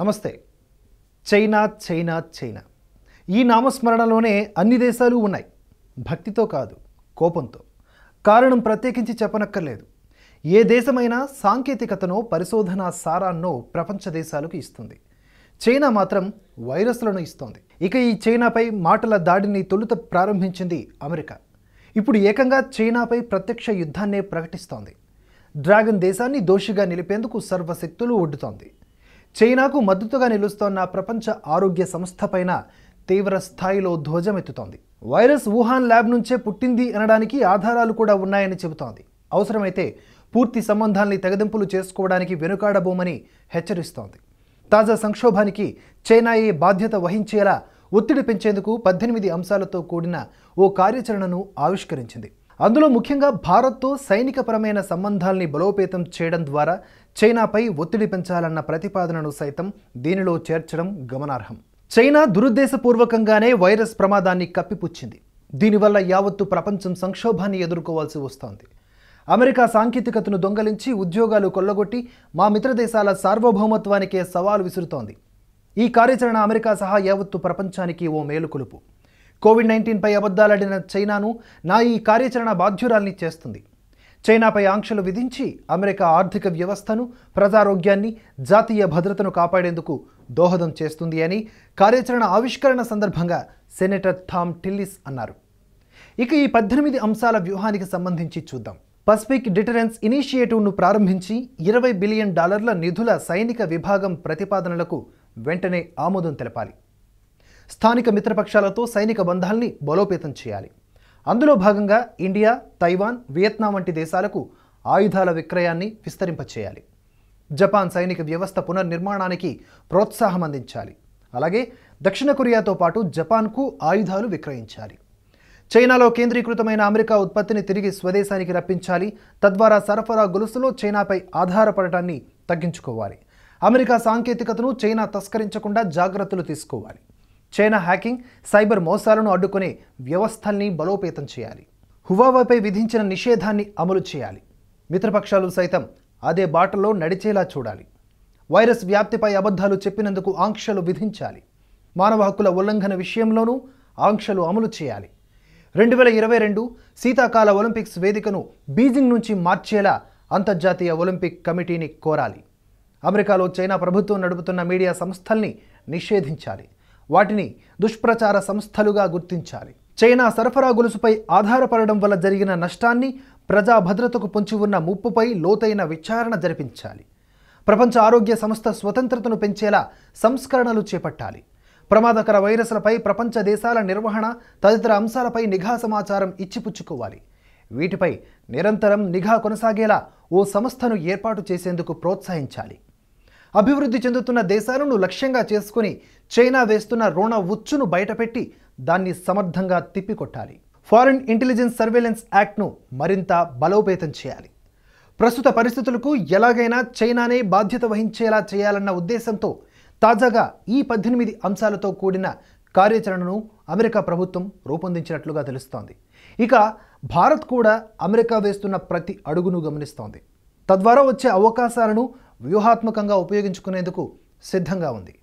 నమస్తే China China China ఈ నామస్మరణలోనే అన్ని దేశాలు ఉన్నాయి భక్తితో కాదు కోపంతో కారణం ప్రత్యేకించి చెప్పనక్కర్లేదు ఏ దేశమైనా సాంకేతికతనో పరిశోధన సారాన్నో ప్రపంచ దేశాలకు ఇస్తుంది చైనా మాత్రం వైరస్లను ఇస్తోంది ఇక ఈ చైనాపై మాటల దాడిని తొలుత ప్రారంభించింది అమెరికా ఇప్పుడు ఏకంగా చైనాపై ప్రత్యక్ష యుద్ధాన్నే ప్రకటిస్తోంది డ్రాగన్ దేశాన్ని దోషిగా నిలిపేందుకు సర్వశక్తులు ఒడ్డుతోంది చైనాకు మద్దతుగా నిలుస్తోన్న ప్రపంచ ఆరోగ్య పైన తీవ్ర స్థాయిలో ధ్వజమెత్తుతోంది వైరస్ వుహాన్ ల్యాబ్ నుంచే పుట్టింది అనడానికి ఆధారాలు కూడా ఉన్నాయని చెబుతోంది అవసరమైతే పూర్తి సంబంధాల్ని తెగదింపులు చేసుకోవడానికి వెనుకాడబోమని హెచ్చరిస్తోంది తాజా సంక్షోభానికి ఏ బాధ్యత వహించేలా ఒత్తిడి పెంచేందుకు పద్దెనిమిది అంశాలతో కూడిన ఓ కార్యాచరణను ఆవిష్కరించింది అందులో ముఖ్యంగా భారత్తో సైనికపరమైన సంబంధాల్ని బలోపేతం చేయడం ద్వారా చైనాపై ఒత్తిడి పెంచాలన్న ప్రతిపాదనను సైతం దీనిలో చేర్చడం గమనార్హం చైనా దురుద్దేశపూర్వకంగానే వైరస్ ప్రమాదాన్ని కప్పిపుచ్చింది దీనివల్ల యావత్తు ప్రపంచం సంక్షోభాన్ని ఎదుర్కోవాల్సి వస్తోంది అమెరికా సాంకేతికతను దొంగలించి ఉద్యోగాలు కొల్లగొట్టి మా మిత్రదేశాల సార్వభౌమత్వానికే సవాలు విసురుతోంది ఈ కార్యాచరణ అమెరికా సహా యావత్తు ప్రపంచానికి ఓ మేలుకొలుపు కోవిడ్ నైన్టీన్పై అబద్ధాలాడిన చైనాను నా ఈ కార్యాచరణ బాధ్యురాల్ని చేస్తుంది చైనాపై ఆంక్షలు విధించి అమెరికా ఆర్థిక వ్యవస్థను ప్రజారోగ్యాన్ని జాతీయ భద్రతను కాపాడేందుకు దోహదం చేస్తుంది అని కార్యాచరణ ఆవిష్కరణ సందర్భంగా సెనేటర్ థామ్ టిల్లిస్ అన్నారు ఇక ఈ పద్దెనిమిది అంశాల వ్యూహానికి సంబంధించి చూద్దాం పసిఫిక్ డిటరెన్స్ ఇనిషియేటివ్ను ప్రారంభించి ఇరవై బిలియన్ డాలర్ల నిధుల సైనిక విభాగం ప్రతిపాదనలకు వెంటనే ఆమోదం తెలపాలి స్థానిక మిత్రపక్షాలతో సైనిక బంధాల్ని బలోపేతం చేయాలి అందులో భాగంగా ఇండియా తైవాన్ వియత్నాం వంటి దేశాలకు ఆయుధాల విక్రయాన్ని విస్తరింపచేయాలి జపాన్ సైనిక వ్యవస్థ పునర్నిర్మాణానికి ప్రోత్సాహం అందించాలి అలాగే దక్షిణ కొరియాతో పాటు జపాన్కు ఆయుధాలు విక్రయించాలి చైనాలో కేంద్రీకృతమైన అమెరికా ఉత్పత్తిని తిరిగి స్వదేశానికి రప్పించాలి తద్వారా సరఫరా గొలుసులో చైనాపై ఆధారపడటాన్ని తగ్గించుకోవాలి అమెరికా సాంకేతికతను చైనా తస్కరించకుండా జాగ్రత్తలు తీసుకోవాలి చైనా హ్యాకింగ్ సైబర్ మోసాలను అడ్డుకునే వ్యవస్థల్ని బలోపేతం చేయాలి హువావాపై విధించిన నిషేధాన్ని అమలు చేయాలి మిత్రపక్షాలు సైతం అదే బాటలో నడిచేలా చూడాలి వైరస్ వ్యాప్తిపై అబద్ధాలు చెప్పినందుకు ఆంక్షలు విధించాలి మానవ హక్కుల ఉల్లంఘన విషయంలోనూ ఆంక్షలు అమలు చేయాలి రెండు వేల ఇరవై రెండు శీతాకాల ఒలింపిక్స్ వేదికను బీజింగ్ నుంచి మార్చేలా అంతర్జాతీయ ఒలింపిక్ కమిటీని కోరాలి అమెరికాలో చైనా ప్రభుత్వం నడుపుతున్న మీడియా సంస్థల్ని నిషేధించాలి వాటిని దుష్ప్రచార సంస్థలుగా గుర్తించాలి చైనా సరఫరా గొలుసుపై ఆధారపడడం వల్ల జరిగిన నష్టాన్ని ప్రజా భద్రతకు పొంచి ఉన్న ముప్పుపై లోతైన విచారణ జరిపించాలి ప్రపంచ ఆరోగ్య సంస్థ స్వతంత్రతను పెంచేలా సంస్కరణలు చేపట్టాలి ప్రమాదకర వైరస్లపై ప్రపంచ దేశాల నిర్వహణ తదితర అంశాలపై నిఘా సమాచారం ఇచ్చిపుచ్చుకోవాలి వీటిపై నిరంతరం నిఘా కొనసాగేలా ఓ సంస్థను ఏర్పాటు చేసేందుకు ప్రోత్సహించాలి అభివృద్ధి చెందుతున్న దేశాలను లక్ష్యంగా చేసుకుని చైనా వేస్తున్న రుణ ఉచ్చును బయటపెట్టి దాన్ని సమర్థంగా తిప్పికొట్టాలి ఫారిన్ ఇంటెలిజెన్స్ సర్వేలెన్స్ యాక్ట్ను మరింత బలోపేతం చేయాలి ప్రస్తుత పరిస్థితులకు ఎలాగైనా చైనానే బాధ్యత వహించేలా చేయాలన్న ఉద్దేశంతో తాజాగా ఈ పద్దెనిమిది అంశాలతో కూడిన కార్యాచరణను అమెరికా ప్రభుత్వం రూపొందించినట్లుగా తెలుస్తోంది ఇక భారత్ కూడా అమెరికా వేస్తున్న ప్రతి అడుగును గమనిస్తోంది తద్వారా వచ్చే అవకాశాలను వ్యూహాత్మకంగా ఉపయోగించుకునేందుకు సిద్ధంగా ఉంది